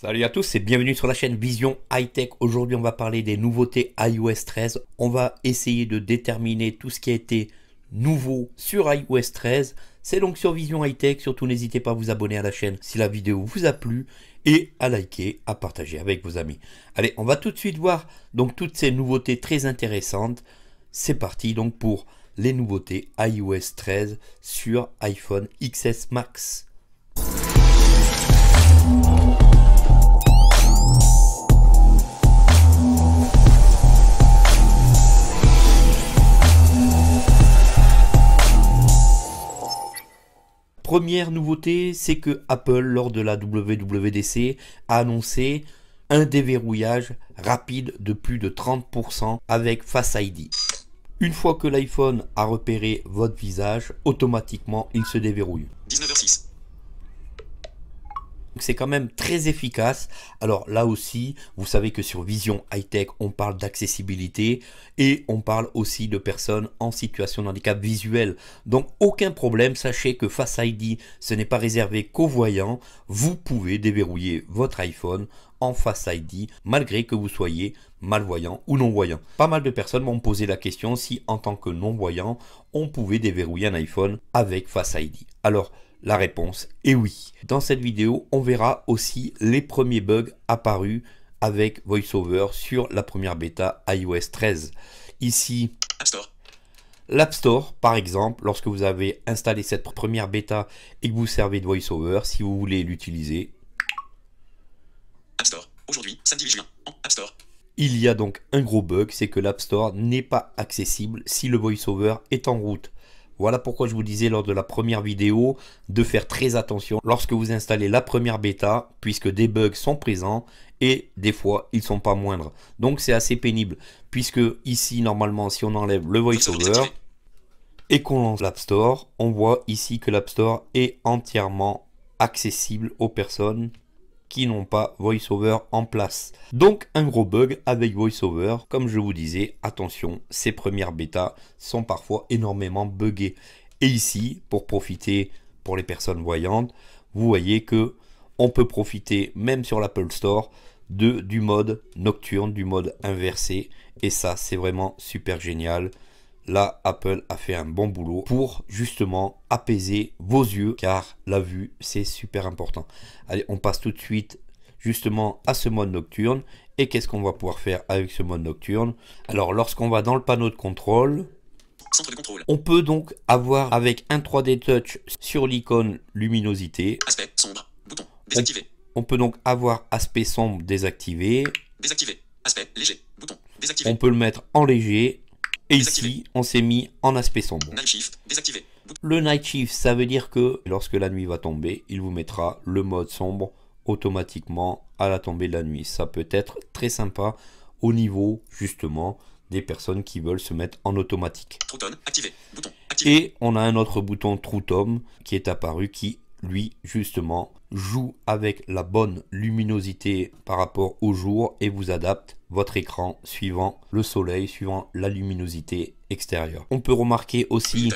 Salut à tous et bienvenue sur la chaîne Vision High Tech. Aujourd'hui, on va parler des nouveautés iOS 13. On va essayer de déterminer tout ce qui a été nouveau sur iOS 13. C'est donc sur Vision High Tech. Surtout, n'hésitez pas à vous abonner à la chaîne si la vidéo vous a plu et à liker, à partager avec vos amis. Allez, on va tout de suite voir donc toutes ces nouveautés très intéressantes. C'est parti donc pour les nouveautés iOS 13 sur iPhone XS Max. Première nouveauté, c'est que Apple, lors de la WWDC, a annoncé un déverrouillage rapide de plus de 30% avec Face ID. Une fois que l'iPhone a repéré votre visage, automatiquement il se déverrouille c'est quand même très efficace. Alors là aussi, vous savez que sur Vision High Tech, on parle d'accessibilité et on parle aussi de personnes en situation de handicap visuel. Donc aucun problème, sachez que Face ID, ce n'est pas réservé qu'aux voyants. Vous pouvez déverrouiller votre iPhone en Face ID malgré que vous soyez malvoyant ou non-voyant. Pas mal de personnes m'ont posé la question si en tant que non-voyant, on pouvait déverrouiller un iPhone avec Face ID. Alors, la réponse est oui. Dans cette vidéo, on verra aussi les premiers bugs apparus avec VoiceOver sur la première bêta iOS 13. Ici, l'App Store, par exemple, lorsque vous avez installé cette première bêta et que vous servez de VoiceOver, si vous voulez l'utiliser. Store, aujourd'hui, samedi en App Store. Il y a donc un gros bug, c'est que l'App Store n'est pas accessible si le VoiceOver est en route. Voilà pourquoi je vous disais lors de la première vidéo de faire très attention lorsque vous installez la première bêta, puisque des bugs sont présents et des fois ils sont pas moindres. Donc c'est assez pénible, puisque ici normalement si on enlève le voiceover et qu'on lance l'App Store, on voit ici que l'App Store est entièrement accessible aux personnes n'ont pas VoiceOver en place. Donc un gros bug avec VoiceOver, comme je vous disais, attention, ces premières bêtas sont parfois énormément buggées. Et ici, pour profiter pour les personnes voyantes, vous voyez que on peut profiter même sur l'Apple Store de, du mode nocturne, du mode inversé. Et ça, c'est vraiment super génial là Apple a fait un bon boulot pour justement apaiser vos yeux car la vue c'est super important. Allez, on passe tout de suite justement à ce mode nocturne et qu'est-ce qu'on va pouvoir faire avec ce mode nocturne Alors lorsqu'on va dans le panneau de contrôle, On peut donc avoir avec un 3D Touch sur l'icône luminosité. Aspect sombre, bouton On, peut donc avoir aspect sombre désactivé. aspect léger, bouton désactivé. On peut le mettre en léger et ici, on s'est mis en aspect sombre. Le Night Shift, ça veut dire que lorsque la nuit va tomber, il vous mettra le mode sombre automatiquement à la tombée de la nuit. Ça peut être très sympa au niveau justement des personnes qui veulent se mettre en automatique. Et on a un autre bouton tom qui est apparu qui lui, justement, joue avec la bonne luminosité par rapport au jour et vous adapte votre écran suivant le soleil, suivant la luminosité extérieure. On peut remarquer aussi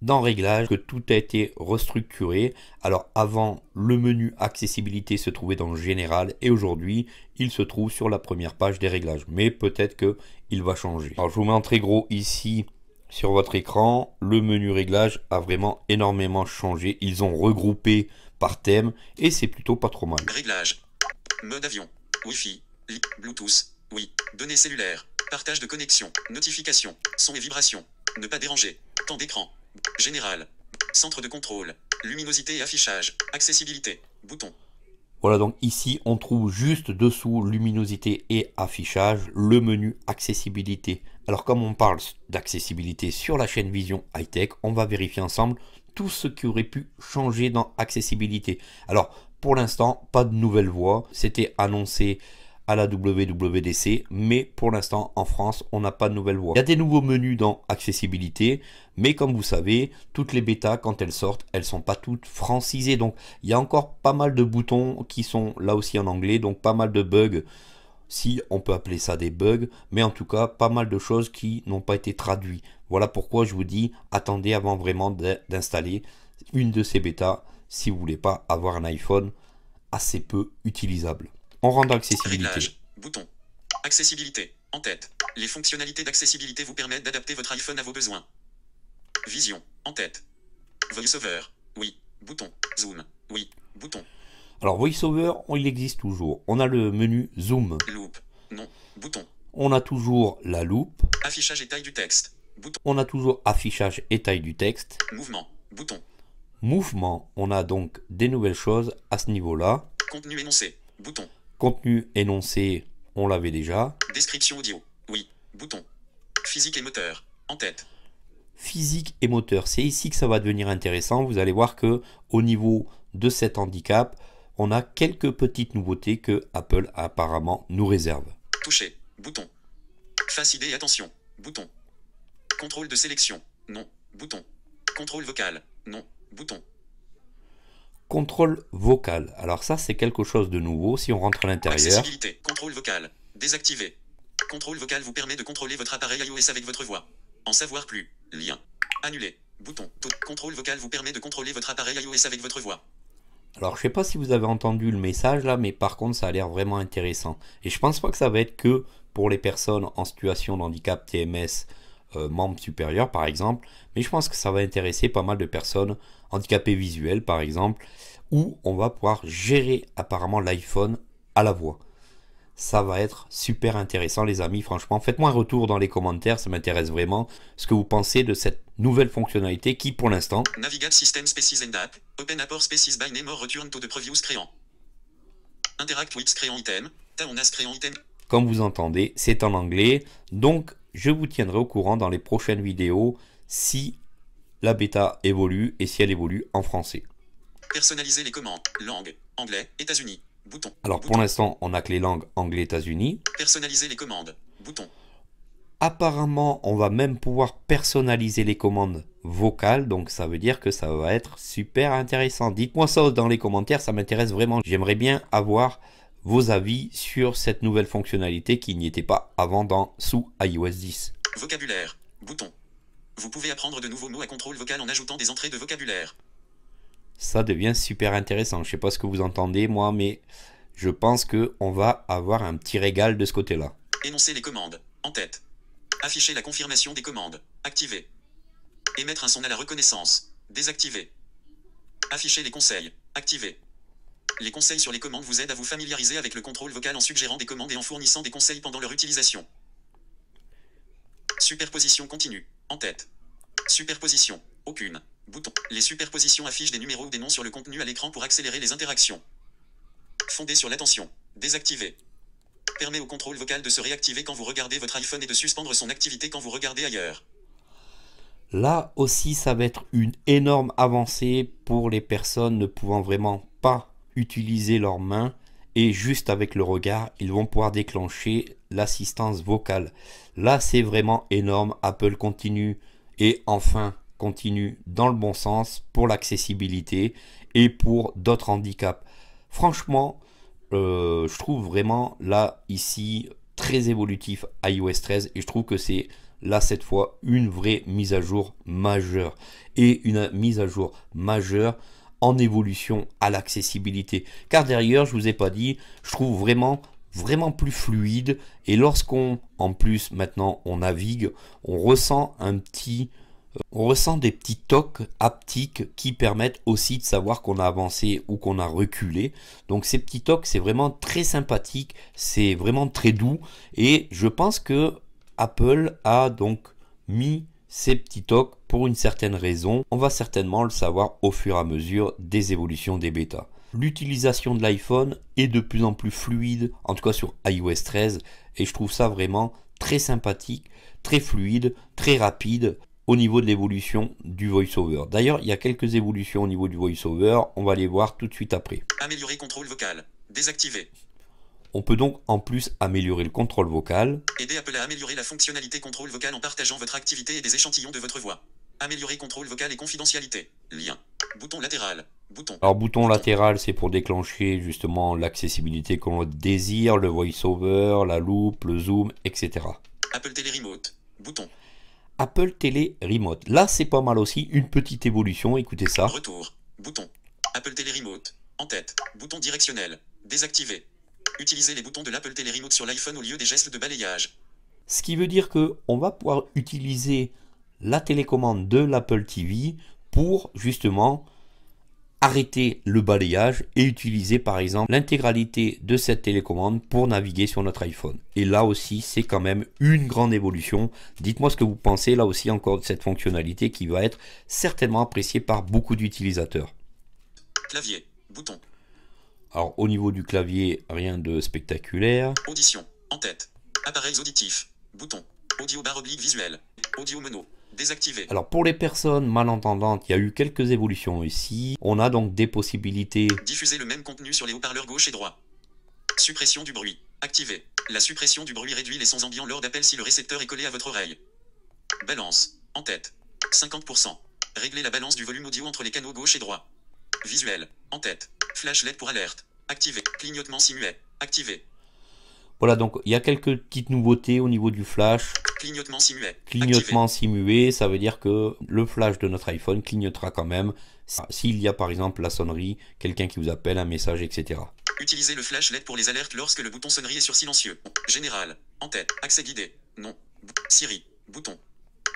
dans réglage que tout a été restructuré. Alors avant, le menu accessibilité se trouvait dans le général et aujourd'hui, il se trouve sur la première page des réglages. Mais peut-être que il va changer. Alors je vous mets en très gros ici sur votre écran, le menu réglage a vraiment énormément changé. Ils ont regroupé par thème et c'est plutôt pas trop mal. Réglage, mode avion, Wi-Fi, Bluetooth, oui, données cellulaires, partage de connexion, notification, son et vibrations, ne pas déranger, temps d'écran, général, centre de contrôle, luminosité et affichage, accessibilité, bouton, voilà donc ici on trouve juste dessous luminosité et affichage le menu accessibilité. Alors comme on parle d'accessibilité sur la chaîne Vision Hightech, on va vérifier ensemble tout ce qui aurait pu changer dans accessibilité. Alors pour l'instant pas de nouvelle voie, c'était annoncé à la WWDC, mais pour l'instant en France, on n'a pas de nouvelles voix. Il y a des nouveaux menus dans accessibilité, mais comme vous savez, toutes les bêtas quand elles sortent, elles sont pas toutes francisées. Donc il y a encore pas mal de boutons qui sont là aussi en anglais, donc pas mal de bugs si on peut appeler ça des bugs, mais en tout cas pas mal de choses qui n'ont pas été traduites. Voilà pourquoi je vous dis attendez avant vraiment d'installer une de ces bêtas si vous voulez pas avoir un iPhone assez peu utilisable. On rend dans accessibilité. Bouton. Accessibilité. En tête. Les fonctionnalités d'accessibilité vous permettent d'adapter votre iPhone à vos besoins. Vision. En tête. VoiceOver. Oui. Bouton. Zoom. Oui. Bouton. Alors VoiceOver, il existe toujours. On a le menu Zoom. Loop. Non. Bouton. On a toujours la loupe. Affichage et taille du texte. Bouton. On a toujours affichage et taille du texte. Mouvement. Bouton. Mouvement. On a donc des nouvelles choses à ce niveau-là. Contenu énoncé. Bouton. Contenu énoncé, on l'avait déjà. Description audio. Oui. Bouton. Physique et moteur. En tête. Physique et moteur. C'est ici que ça va devenir intéressant. Vous allez voir que au niveau de cet handicap, on a quelques petites nouveautés que Apple apparemment nous réserve. Toucher. Bouton. Face idée, attention. Bouton. Contrôle de sélection. Non. Bouton. Contrôle vocal. Non. Bouton contrôle vocal. Alors ça, c'est quelque chose de nouveau. Si on rentre à l'intérieur... Contrôle vocal. Désactivé. Contrôle vocal vous permet de contrôler votre appareil iOS avec votre voix. En savoir plus. Lien. Annuler. Bouton. Contrôle vocal vous permet de contrôler votre appareil iOS avec votre voix. Alors je sais pas si vous avez entendu le message là, mais par contre ça a l'air vraiment intéressant. Et je pense pas que ça va être que pour les personnes en situation d'handicap handicap TMS membre euh, membres par exemple, mais je pense que ça va intéresser pas mal de personnes handicapées visuelles par exemple, où on va pouvoir gérer apparemment l'iPhone à la voix. Ça va être super intéressant les amis, franchement. Faites-moi un retour dans les commentaires, ça m'intéresse vraiment ce que vous pensez de cette nouvelle fonctionnalité qui pour l'instant... Open Apport by Name Return to Créant. Interact with Item, Item. Comme vous entendez, c'est en anglais, donc je vous tiendrai au courant dans les prochaines vidéos si la bêta évolue et si elle évolue en français. Personnaliser les commandes. Langue. Anglais. États-Unis. Bouton. Alors pour l'instant, on n'a que les langues anglais États-Unis. Personnaliser les commandes. Bouton. Apparemment, on va même pouvoir personnaliser les commandes vocales, donc ça veut dire que ça va être super intéressant. Dites-moi ça dans les commentaires, ça m'intéresse vraiment. J'aimerais bien avoir vos avis sur cette nouvelle fonctionnalité qui n'y était pas avant dans sous iOS 10. Vocabulaire. Bouton. Vous pouvez apprendre de nouveaux mots à contrôle vocal en ajoutant des entrées de vocabulaire. Ça devient super intéressant. Je ne sais pas ce que vous entendez moi, mais je pense qu'on va avoir un petit régal de ce côté-là. Énoncer les commandes. En tête. Afficher la confirmation des commandes. Activer. Émettre un son à la reconnaissance. Désactiver. Afficher les conseils. Activer. Les conseils sur les commandes vous aident à vous familiariser avec le contrôle vocal en suggérant des commandes et en fournissant des conseils pendant leur utilisation. Superposition continue. En tête. Superposition. Aucune. Bouton. Les superpositions affichent des numéros ou des noms sur le contenu à l'écran pour accélérer les interactions. Fondé sur l'attention. Désactivé. Permet au contrôle vocal de se réactiver quand vous regardez votre iPhone et de suspendre son activité quand vous regardez ailleurs. Là aussi, ça va être une énorme avancée pour les personnes ne pouvant vraiment pas utiliser leurs mains et juste avec le regard, ils vont pouvoir déclencher l'assistance vocale. Là, c'est vraiment énorme. Apple continue et enfin continue dans le bon sens pour l'accessibilité et pour d'autres handicaps. Franchement, euh, je trouve vraiment là, ici, très évolutif iOS 13 et je trouve que c'est là cette fois une vraie mise à jour majeure et une mise à jour majeure en évolution à l'accessibilité. Car derrière, je vous ai pas dit, je trouve vraiment vraiment plus fluide et lorsqu'on en plus maintenant on navigue, on ressent un petit euh, on ressent des petits tocs haptiques qui permettent aussi de savoir qu'on a avancé ou qu'on a reculé. Donc ces petits tocs, c'est vraiment très sympathique, c'est vraiment très doux et je pense que Apple a donc mis ces petits tocs, pour une certaine raison, on va certainement le savoir au fur et à mesure des évolutions des bêtas. L'utilisation de l'iPhone est de plus en plus fluide, en tout cas sur iOS 13, et je trouve ça vraiment très sympathique, très fluide, très rapide au niveau de l'évolution du voice-over. D'ailleurs, il y a quelques évolutions au niveau du voice-over, on va les voir tout de suite après. Améliorer contrôle vocal, désactiver. On peut donc en plus améliorer le contrôle vocal. Aider Apple à améliorer la fonctionnalité contrôle vocal en partageant votre activité et des échantillons de votre voix. Améliorer contrôle vocal et confidentialité. Lien. Bouton latéral. Bouton. Alors bouton, latéral, c'est pour déclencher justement l'accessibilité qu'on désire, le voiceover, la loupe, le zoom, etc. Apple Télé Remote. Bouton. Apple Télé Remote. Là, c'est pas mal aussi, une petite évolution, écoutez ça. Retour. Bouton. Apple Télé Remote. En tête. Bouton directionnel. Désactiver. Utiliser les boutons de l'Apple Télé Remote sur l'iPhone au lieu des gestes de balayage. Ce qui veut dire que on va pouvoir utiliser la télécommande de l'Apple TV pour justement arrêter le balayage et utiliser par exemple l'intégralité de cette télécommande pour naviguer sur notre iPhone. Et là aussi, c'est quand même une grande évolution. Dites-moi ce que vous pensez là aussi encore de cette fonctionnalité qui va être certainement appréciée par beaucoup d'utilisateurs. Clavier, bouton, alors au niveau du clavier, rien de spectaculaire. Audition, en tête, appareils auditifs, bouton, audio barre oblique visuel, audio mono. Désactivé. Alors pour les personnes malentendantes, il y a eu quelques évolutions ici. On a donc des possibilités. Diffuser le même contenu sur les haut-parleurs gauche et droit. Suppression du bruit. Activé. La suppression du bruit réduit les sons ambiants lors d'appel si le récepteur est collé à votre oreille. Balance. En tête. 50%. Régler la balance du volume audio entre les canaux gauche et droit. Visuel. En tête. Flash LED pour alerte. Activé. Clignotement simulé. Activé. Voilà, donc il y a quelques petites nouveautés au niveau du flash. Clignotement simulé. Clignotement simulé, ça veut dire que le flash de notre iPhone clignotera quand même ah, s'il y a par exemple la sonnerie, quelqu'un qui vous appelle, un message, etc. Utilisez le flash LED pour les alertes lorsque le bouton sonnerie est sur silencieux. Général. En tête. Accès guidé. Non. Siri. Bouton.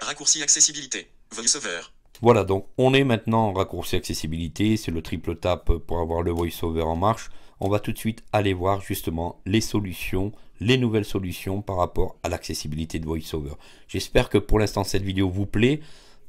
Raccourci accessibilité. VoiceOver. Voilà, donc on est maintenant en raccourci accessibilité, c'est le triple tap pour avoir le voiceover en marche. On va tout de suite aller voir justement les solutions, les nouvelles solutions par rapport à l'accessibilité de voiceover. J'espère que pour l'instant cette vidéo vous plaît.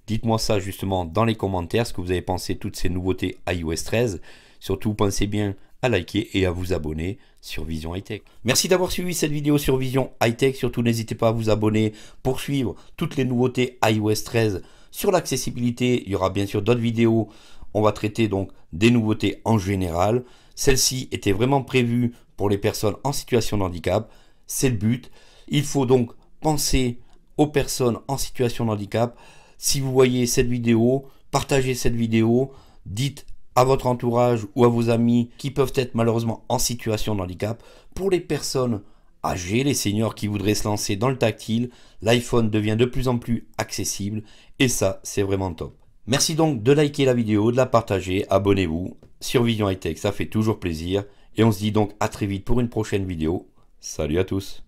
Dites-moi ça justement dans les commentaires, ce que vous avez pensé toutes ces nouveautés iOS 13. Surtout, pensez bien à liker et à vous abonner sur Vision High Tech. Merci d'avoir suivi cette vidéo sur Vision High Tech. Surtout, n'hésitez pas à vous abonner pour suivre toutes les nouveautés iOS 13 sur l'accessibilité, il y aura bien sûr d'autres vidéos. On va traiter donc des nouveautés en général. Celle-ci était vraiment prévue pour les personnes en situation de handicap. C'est le but. Il faut donc penser aux personnes en situation de handicap. Si vous voyez cette vidéo, partagez cette vidéo. Dites à votre entourage ou à vos amis qui peuvent être malheureusement en situation de handicap. Pour les personnes les seniors qui voudraient se lancer dans le tactile, l'iPhone devient de plus en plus accessible et ça, c'est vraiment top. Merci donc de liker la vidéo, de la partager, abonnez-vous. Sur Vision High Tech, ça fait toujours plaisir. Et on se dit donc à très vite pour une prochaine vidéo. Salut à tous.